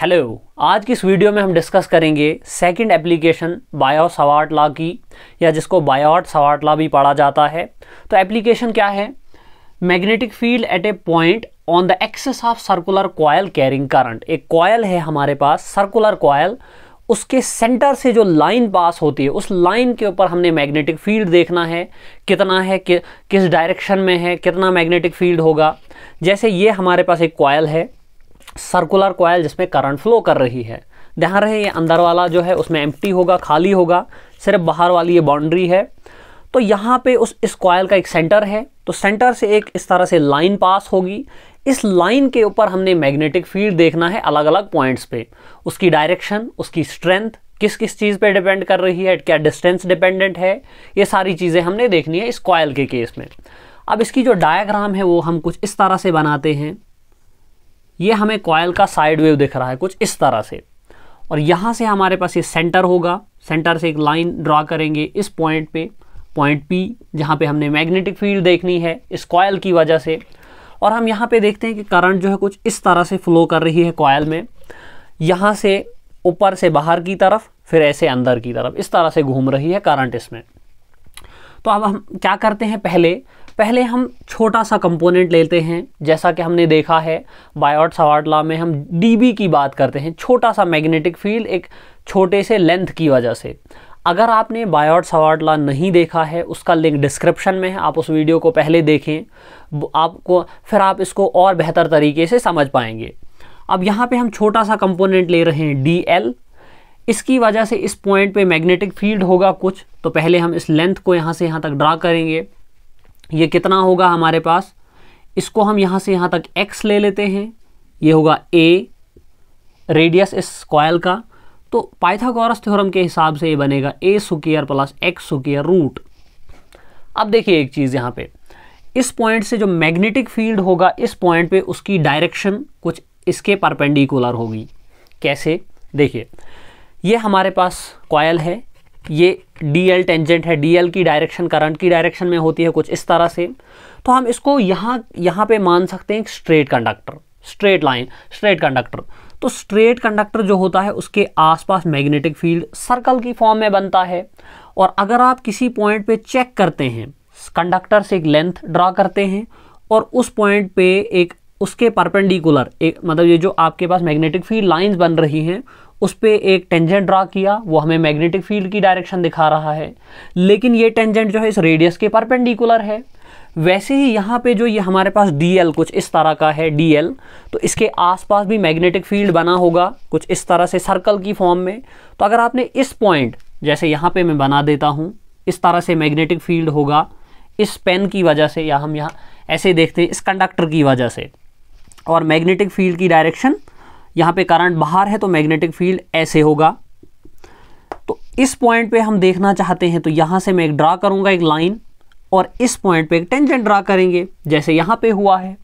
hello आज की इस वीडियो में हम डिस्कस करेंगे second application Biot Savart law की या जिसको बायोट सवाट लॉ भी पढ़ा जाता है तो एप्लीकेशन क्या है magnetic field at a point on the axis of circular coil carrying current एक कॉयल है हमारे पास सर्कुलर कॉयल उसके सेंटर से जो लाइन पास होती है उस लाइन के ऊपर हमने मैग्नेटिक फील्ड देखना है कितना है कि, किस डायरेक्शन में है कितना मैग्नेटिक फील्ड होगा जैसे ये हमारे पास एक कॉयल है सर्कुलर कॉयल जिसमें करंट फ्लो कर रही है ध्यान रहे ये अंदर वाला जो है उसमें एम्प्टी होगा खाली होगा सिर्फ बाहर वाली ये बाउंड्री है तो यहाँ पे उस इस कॉयल का एक सेंटर है तो सेंटर से एक इस तरह से लाइन पास होगी इस लाइन के ऊपर हमने मैग्नेटिक फील्ड देखना है अलग अलग पॉइंट्स पे उसकी डायरेक्शन उसकी स्ट्रेंथ किस किस चीज़ पे डिपेंड कर रही है क्या डिस्टेंस डिपेंडेंट है ये सारी चीज़ें हमने देखनी है इस कॉयल के केस में अब इसकी जो डायग्राम है वो हम कुछ इस तरह से बनाते हैं ये हमें कॉयल का साइड वेव दिख रहा है कुछ इस तरह से और यहाँ से हमारे पास ये सेंटर होगा सेंटर से एक लाइन ड्रा करेंगे इस पॉइंट पे पॉइंट पी जहाँ पे हमने मैग्नेटिक फील्ड देखनी है इस कॉयल की वजह से और हम यहाँ पे देखते हैं कि करंट जो है कुछ इस तरह से फ्लो कर रही है कॉयल में यहाँ से ऊपर से बाहर की तरफ फिर ऐसे अंदर की तरफ इस तरह से घूम रही है करंट इसमें तो अब हम क्या करते हैं पहले पहले हम छोटा सा कंपोनेंट लेते हैं जैसा कि हमने देखा है बायोट सवार्ट लॉ में हम डीबी की बात करते हैं छोटा सा मैग्नेटिक फील्ड एक छोटे से लेंथ की वजह से अगर आपने बायोट सवार्ट लॉ नहीं देखा है उसका लिंक डिस्क्रिप्शन में है आप उस वीडियो को पहले देखें आपको फिर आप इसको और बेहतर तरीके से समझ पाएंगे अब यहाँ पर हम छोटा सा कंपोनेंट ले रहे हैं डी एल इसकी वजह से इस पॉइंट पे मैग्नेटिक फील्ड होगा कुछ तो पहले हम इस लेंथ को यहाँ से यहाँ तक ड्रा करेंगे ये कितना होगा हमारे पास इसको हम यहाँ से यहाँ तक x ले लेते हैं ये होगा a रेडियस इस कॉयल का तो पाइथागोरस थ्योरम के हिसाब से ये बनेगा a square plus x square root अब देखिए एक चीज़ यहाँ पे इस पॉइंट से जो मैग्नेटिक फील्ड होगा इस पॉइंट पे उसकी डायरेक्शन कुछ इसके परपेंडिकुलर होगी कैसे देखिए ये हमारे पास कॉयल है ये डी एल टेंजेंट है डी एल की डायरेक्शन करंट की डायरेक्शन में होती है कुछ इस तरह से तो हम इसको यहाँ यहाँ पे मान सकते हैं straight conductor straight line straight conductor तो स्ट्रेट कंडक्टर जो होता है उसके आसपास मैग्नेटिक फील्ड सर्कल की फॉर्म में बनता है और अगर आप किसी पॉइंट पे चेक करते हैं कंडक्टर से एक लेंथ ड्रा करते हैं और उस पॉइंट पे एक उसके परपेंडिकुलर एक मतलब ये जो आपके पास मैग्नेटिक फील्ड लाइंस बन रही हैं उस पर एक टेंजेंट ड्रा किया वो हमें मैग्नेटिक फील्ड की डायरेक्शन दिखा रहा है लेकिन ये टेंजेंट जो है इस रेडियस के परपेंडिकुलर है वैसे ही यहाँ पे जो ये हमारे पास डीएल कुछ इस तरह का है डीएल तो इसके आसपास भी मैग्नेटिक फील्ड बना होगा कुछ इस तरह से सर्कल की फॉर्म में तो अगर आपने इस पॉइंट जैसे यहाँ पे मैं बना देता हूँ इस तरह से मैग्नेटिक फील्ड होगा इस पेन की वजह से या हम यहाँ ऐसे देखते हैं इस कंडक्टर की वजह से और मैग्नेटिक फील्ड की डायरेक्शन यहाँ पे करंट बाहर है तो मैग्नेटिक फील्ड ऐसे होगा तो इस पॉइंट पे हम देखना चाहते हैं तो यहाँ से मैं एक ड्रा करूंगा एक लाइन और इस पॉइंट पे एक टेंजेंट ड्रा करेंगे जैसे यहाँ पे हुआ है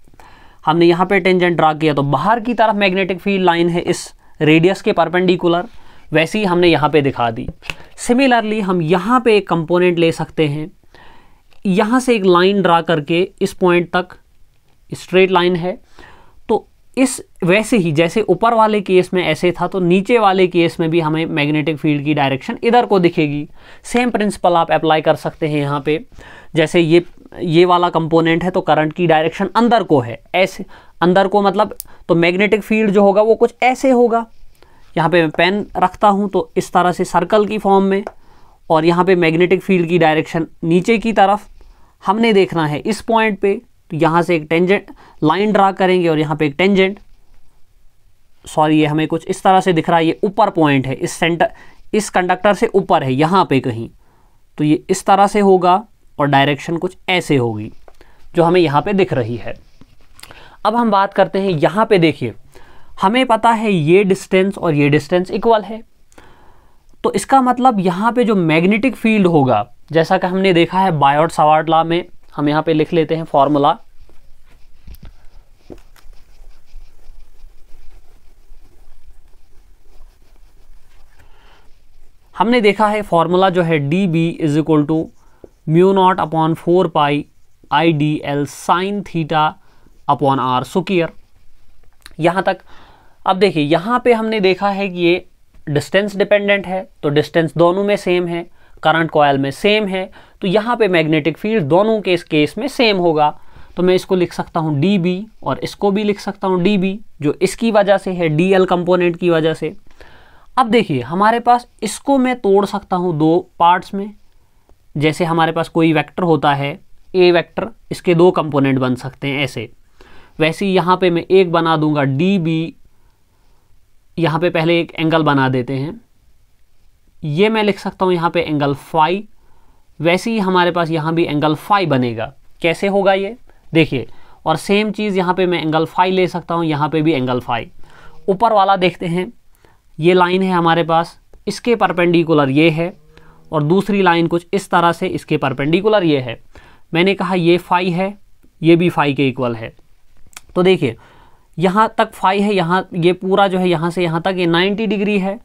हमने यहाँ पे टेंजेंट ड्रा किया तो बाहर की तरफ मैग्नेटिक फील्ड लाइन है इस रेडियस के परपेंडिकुलर वैसे ही हमने यहाँ पे दिखा दी सिमिलरली हम यहाँ पे एक कंपोनेंट ले सकते हैं यहाँ से एक लाइन ड्रा करके इस पॉइंट तक स्ट्रेट लाइन है इस वैसे ही जैसे ऊपर वाले केस में ऐसे था तो नीचे वाले केस में भी हमें मैग्नेटिक फील्ड की डायरेक्शन इधर को दिखेगी सेम प्रिंसिपल आप अप्लाई कर सकते हैं यहाँ पे जैसे ये ये वाला कंपोनेंट है तो करंट की डायरेक्शन अंदर को है ऐसे अंदर को मतलब तो मैग्नेटिक फील्ड जो होगा वो कुछ ऐसे होगा यहाँ पे मैं पेन रखता हूँ तो इस तरह से सर्कल की फॉर्म में और यहाँ पे मैग्नेटिक फील्ड की डायरेक्शन नीचे की तरफ हमने देखना है इस पॉइंट पे तो यहाँ से एक टेंजेंट लाइन ड्रा करेंगे और यहाँ पे एक टेंजेंट सॉरी ये हमें कुछ इस तरह से दिख रहा है ये ऊपर पॉइंट है इस सेंटर इस कंडक्टर से ऊपर है यहाँ पे कहीं तो ये इस तरह से होगा और डायरेक्शन कुछ ऐसे होगी जो हमें यहाँ पे दिख रही है अब हम बात करते हैं यहाँ पे देखिए हमें पता है ये डिस्टेंस और ये डिस्टेंस इक्वल है तो इसका मतलब यहाँ पे जो मैग्नेटिक फील्ड होगा जैसा कि हमने देखा है बायोट सवार्ट में हम यहाँ पे लिख लेते हैं फॉर्मूला हमने देखा है फॉर्मूला जो है d B is equal to mu naught upon four pi I d l sine theta upon r square यहाँ तक अब देखिए यहाँ पे हमने देखा है कि ये डिस्टेंस डिपेंडेंट है तो डिस्टेंस दोनों में सेम है करंट कॉयल में सेम है तो यहाँ पे मैग्नेटिक फील्ड दोनों के इस केस में सेम होगा तो मैं इसको लिख सकता हूँ डी बी और इसको भी लिख सकता हूँ डी बी जो इसकी वजह से है डी एल कंपोनेंट की वजह से अब देखिए हमारे पास इसको मैं तोड़ सकता हूँ दो पार्ट्स में जैसे हमारे पास कोई वेक्टर होता है ए वेक्टर इसके दो कंपोनेंट बन सकते हैं ऐसे वैसे यहाँ पे मैं एक बना दूंगा डी बी यहाँ पे पहले एक एंगल बना देते हैं ये मैं लिख सकता हूँ यहाँ पे एंगल फाई वैसे ही हमारे पास यहाँ भी एंगल फाई बनेगा कैसे होगा ये देखिए और सेम चीज़ यहाँ पे मैं एंगल फाई ले सकता हूँ यहाँ पे भी एंगल फाई ऊपर वाला देखते हैं ये लाइन है हमारे पास इसके परपेंडिकुलर ये है और दूसरी लाइन कुछ इस तरह से इसके परपेंडिकुलर ये है मैंने कहा ये फाई है ये भी फाई के इक्वल है तो देखिए यहाँ तक फाई है यहाँ ये पूरा जो है यहाँ से यहाँ तक ये 90 डिग्री है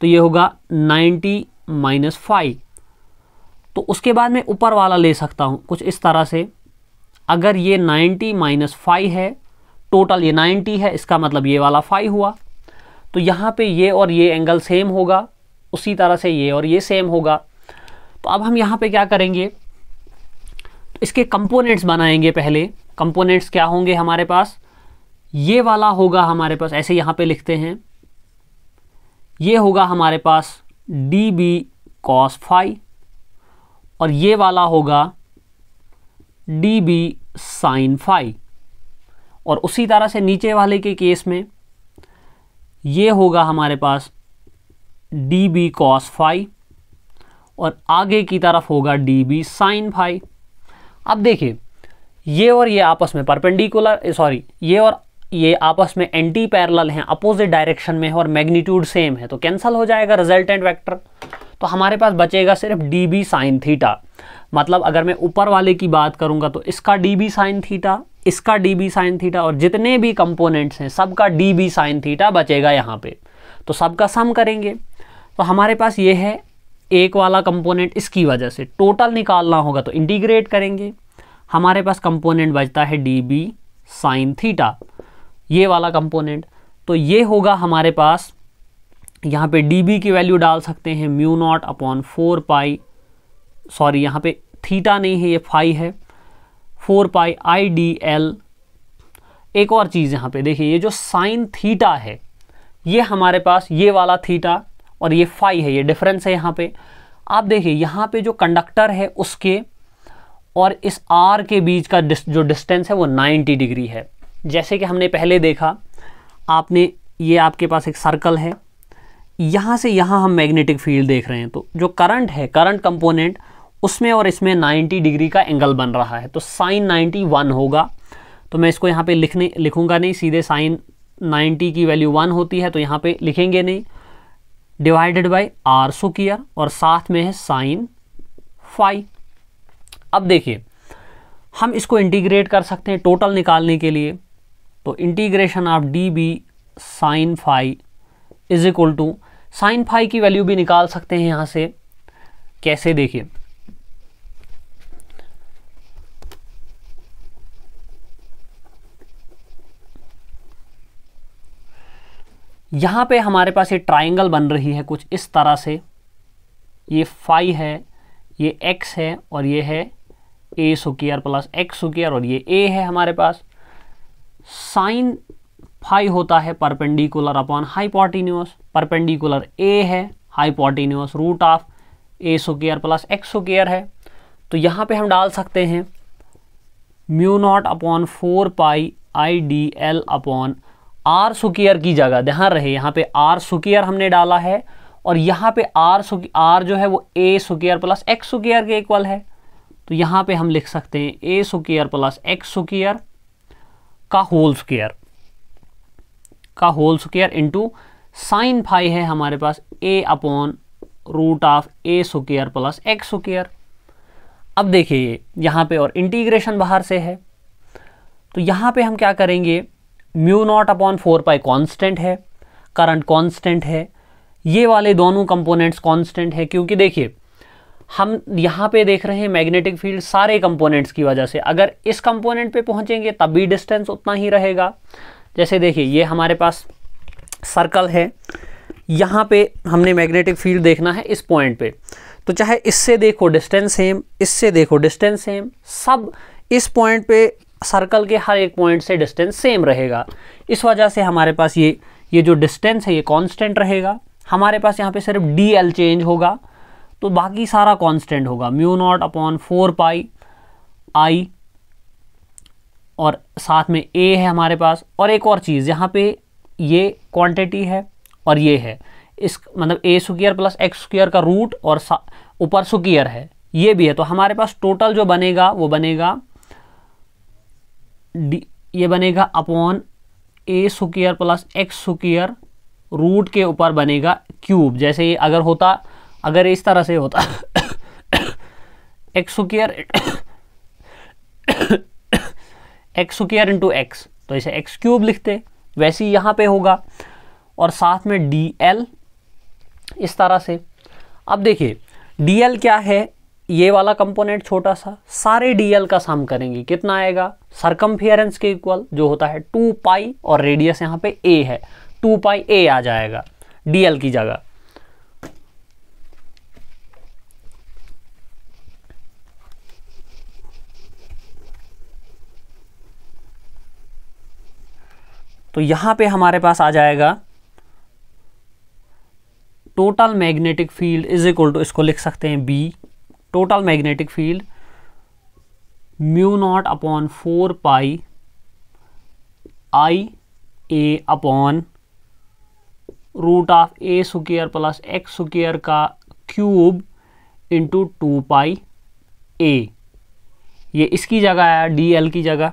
तो ये होगा 90 माइनस फाई तो उसके बाद मैं ऊपर वाला ले सकता हूँ कुछ इस तरह से अगर ये 90 माइनस फाई है टोटल ये 90 है इसका मतलब ये वाला फाई हुआ तो यहाँ पे ये और ये एंगल सेम होगा उसी तरह से ये और ये सेम होगा तो अब हम यहाँ पे क्या करेंगे तो इसके कंपोनेंट्स बनाएंगे पहले कंपोनेंट्स क्या होंगे हमारे पास ये वाला होगा हमारे पास ऐसे यहाँ पे लिखते हैं ये होगा हमारे पास डी बी कॉस फाई और ये वाला होगा डी बी साइन फाई और उसी तरह से नीचे वाले के केस में ये होगा हमारे पास डी बी कॉस फाई और आगे की तरफ होगा डी बी साइन फाई अब देखिए ये और ये आपस में परपेंडिकुलर सॉरी ये और ये आपस में एंटी पैरल हैं अपोजिट डायरेक्शन में है और मैग्नीट्यूड सेम है तो कैंसल हो जाएगा रिजल्टेंट वेक्टर तो हमारे पास बचेगा सिर्फ डी बी साइन थीटा मतलब अगर मैं ऊपर वाले की बात करूंगा तो इसका डी बी साइन थीटा इसका डी बी साइन थीटा और जितने भी कंपोनेंट्स हैं सबका डी बी साइन थीटा बचेगा यहाँ पे तो सबका सम करेंगे तो हमारे पास ये है एक वाला कंपोनेंट इसकी वजह से टोटल निकालना होगा तो इंटीग्रेट करेंगे हमारे पास कंपोनेंट बचता है डी बी साइन थीटा ये वाला कंपोनेंट तो ये होगा हमारे पास यहाँ पे डी बी की वैल्यू डाल सकते हैं mu naught upon four pi sorry यहाँ पे थीटा नहीं है ये फाई है four pi I d l एक और चीज़ यहाँ पे देखिए ये जो साइन थीटा है ये हमारे पास ये वाला थीटा और ये फाई है ये डिफरेंस है यहाँ पे आप देखिए यहाँ पे जो कंडक्टर है उसके और इस आर के बीच का डिस, जो डिस्टेंस है वो 90 डिग्री है जैसे कि हमने पहले देखा आपने ये आपके पास एक सर्कल है यहाँ से यहाँ हम मैग्नेटिक फील्ड देख रहे हैं तो जो करंट है करंट कंपोनेंट उसमें और इसमें 90 डिग्री का एंगल बन रहा है तो साइन 91 होगा तो मैं इसको यहाँ पे लिखने लिखूंगा नहीं सीधे साइन 90 की वैल्यू वन होती है तो यहाँ पे लिखेंगे नहीं डिवाइडेड बाय आर सो किया और साथ में है साइन फाइव अब देखिए हम इसको इंटीग्रेट कर सकते हैं टोटल निकालने के लिए तो integration of d B sine phi is equal to sine phi की वैल्यू भी निकाल सकते हैं यहाँ से कैसे देखिए यहाँ पे हमारे पास ये ट्राइंगल बन रही है कुछ इस तरह से ये फाइव है ये एक्स है और ये है ए सुकियर प्लस एक्स सुकियर और ये ए है हमारे पास साइन फाइव होता है perpendicular upon hypotenuse perpendicular a है hypotenuse root of a square plus x square है तो यहाँ पे हम डाल सकते हैं mu naught upon four pi I d l upon r square की जगह ध्यान रहे यहाँ पे आर सुकियर हमने डाला है और यहाँ पे आर सुकी आर जो है वो ए सुकियर प्लस एक्स सुकियर के इक्वल है तो यहाँ पे हम लिख सकते हैं ए सुकियर प्लस एक्स सुकियर का होल स्क्र का whole square into sine phi है हमारे पास a upon root of a square plus x square अब देखिए यहाँ पे और इंटीग्रेशन बाहर से है तो यहाँ पे हम क्या करेंगे mu naught upon four pi constant है करंट कांस्टेंट है ये वाले दोनों कंपोनेंट्स कांस्टेंट है क्योंकि देखिए हम यहाँ पे देख रहे हैं मैग्नेटिक फील्ड सारे कंपोनेंट्स की वजह से अगर इस कंपोनेंट पे पहुँचेंगे तब भी डिस्टेंस उतना ही रहेगा जैसे देखिए ये हमारे पास सर्कल है यहाँ पे हमने मैग्नेटिक फील्ड देखना है इस पॉइंट पे तो चाहे इससे देखो डिस्टेंस सेम इससे देखो डिस्टेंस सेम सब इस पॉइंट पे सर्कल के हर एक पॉइंट से डिस्टेंस सेम रहेगा इस वजह से हमारे पास ये ये जो डिस्टेंस है ये कांस्टेंट रहेगा हमारे पास यहाँ पे सिर्फ डी एल चेंज होगा तो बाकी सारा कांस्टेंट होगा mu naught upon four pi I और साथ में ए है हमारे पास और एक और चीज़ यहाँ पे ये क्वांटिटी है और ये है इस मतलब a square plus x square का रूट और ऊपर स्क्र है ये भी है तो हमारे पास टोटल जो बनेगा वो बनेगा डी ये बनेगा upon a square plus x square root के ऊपर बनेगा क्यूब जैसे ये अगर होता अगर इस तरह से होता x square x square into x तो इसे एक्स क्यूब लिखते वैसे ही यहाँ पे होगा और साथ में डी एल इस तरह से अब देखिए डी एल क्या है ये वाला कंपोनेंट छोटा सा सारे डीएल का सम करेंगे कितना आएगा सरकमफियरेंस के इक्वल जो होता है टू पाई और रेडियस यहाँ पे ए है टू पाई ए आ जाएगा डीएल की जगह तो यहां पे हमारे पास आ जाएगा total magnetic field is equal to इसको लिख सकते हैं B total magnetic field mu naught upon four pi I a upon root of a square plus x square का cube into two pi a ये इसकी जगह है डी एल की जगह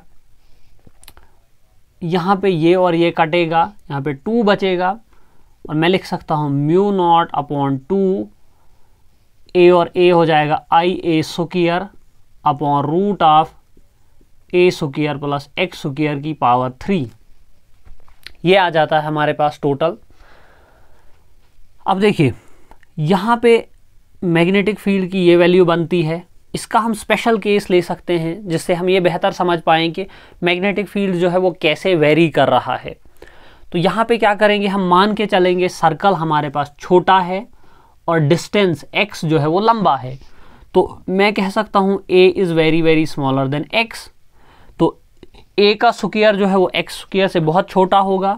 यहाँ पे ये और ये कटेगा यहाँ पे टू बचेगा और मैं लिख सकता हूँ mu naught upon two a और ए हो जाएगा I a square upon root of a square plus x square की पावर थ्री ये आ जाता है हमारे पास टोटल अब देखिए यहाँ पे मैग्नेटिक फील्ड की ये वैल्यू बनती है इसका हम स्पेशल केस ले सकते हैं जिससे हम ये बेहतर समझ पाएँ कि मैग्नेटिक फील्ड जो है वो कैसे वेरी कर रहा है तो यहाँ पे क्या करेंगे हम मान के चलेंगे सर्कल हमारे पास छोटा है और डिस्टेंस एक्स जो है वो लंबा है तो मैं कह सकता हूँ a is very very smaller than x तो ए का स्क्र जो है वो एक्स स्क्र से बहुत छोटा होगा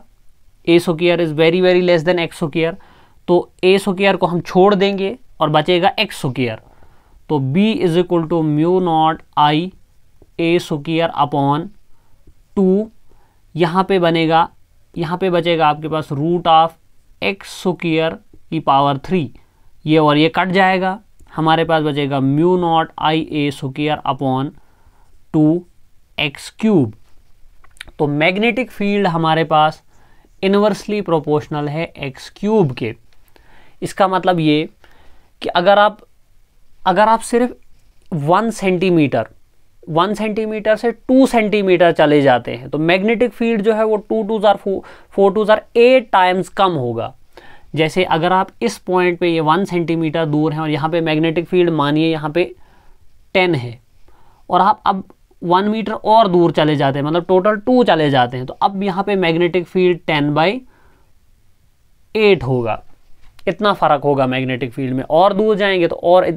a square is very very less than x square तो ए सुकियर को हम छोड़ देंगे और बचेगा एक्स स्क्र तो B is equal to mu naught I a square upon two यहाँ पे बनेगा यहाँ पे बचेगा आपके पास रूट ऑफ एक्स स्क्र की पावर थ्री ये और ये कट जाएगा हमारे पास बचेगा mu naught I a square upon two x cube तो मैग्नेटिक फील्ड हमारे पास इन्वर्सली प्रोपोर्शनल है एक्स क्यूब के इसका मतलब ये कि अगर आप अगर आप सिर्फ वन सेंटीमीटर वन सेंटीमीटर से टू सेंटीमीटर चले जाते हैं तो मैग्नेटिक फील्ड जो है वो टू टू ज़ार फो फोर टू ज़ार एट टाइम्स कम होगा जैसे अगर आप इस पॉइंट पे ये वन सेंटीमीटर दूर हैं और यहाँ पे मैग्नेटिक फील्ड मानिए यहाँ पे टेन है और आप अब वन मीटर और दूर चले जाते हैं मतलब टोटल टू चले जाते हैं तो अब यहाँ पे magnetic field ten by eight होगा इतना फ़र्क होगा मैग्नेटिक फील्ड में और दूर जाएंगे तो और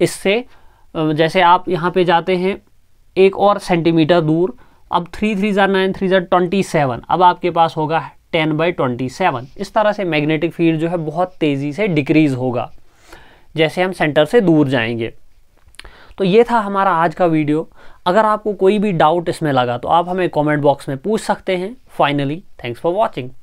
इससे जैसे आप यहाँ पे जाते हैं एक और सेंटीमीटर दूर अब थ्री थ्री ज़ार नाइन थ्री ज़ार ट्वेंटी सेवन अब आपके पास होगा टेन बाई ट्वेंटी सेवन इस तरह से मैग्नेटिक फील्ड जो है बहुत तेज़ी से डिक्रीज़ होगा जैसे हम सेंटर से दूर जाएंगे तो ये था हमारा आज का वीडियो अगर आपको कोई भी डाउट इसमें लगा तो आप हमें कमेंट बॉक्स में पूछ सकते हैं फाइनली थैंक्स फॉर वॉचिंग